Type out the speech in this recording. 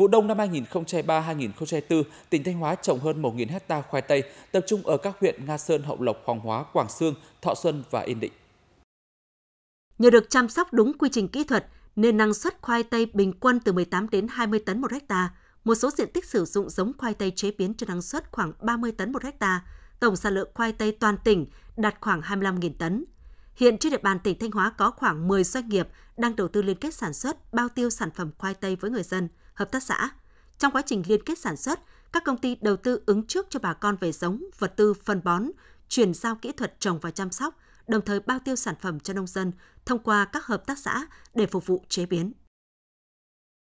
Vụ đông năm 2023-2024, tỉnh Thanh Hóa trồng hơn 1.000 hecta khoai tây, tập trung ở các huyện Nga Sơn, Hậu Lộc, Hoàng Hóa, Quảng Sương, Thọ Xuân và Yên Định. Nhờ được chăm sóc đúng quy trình kỹ thuật, nên năng suất khoai tây bình quân từ 18 đến 20 tấn một hecta. Một số diện tích sử dụng giống khoai tây chế biến cho năng suất khoảng 30 tấn một hecta. Tổng sản lượng khoai tây toàn tỉnh đạt khoảng 25.000 tấn. Hiện trên địa bàn tỉnh Thanh Hóa có khoảng 10 doanh nghiệp đang đầu tư liên kết sản xuất, bao tiêu sản phẩm khoai tây với người dân, hợp tác xã. Trong quá trình liên kết sản xuất, các công ty đầu tư ứng trước cho bà con về giống, vật tư, phân bón, chuyển giao kỹ thuật trồng và chăm sóc, đồng thời bao tiêu sản phẩm cho nông dân thông qua các hợp tác xã để phục vụ chế biến.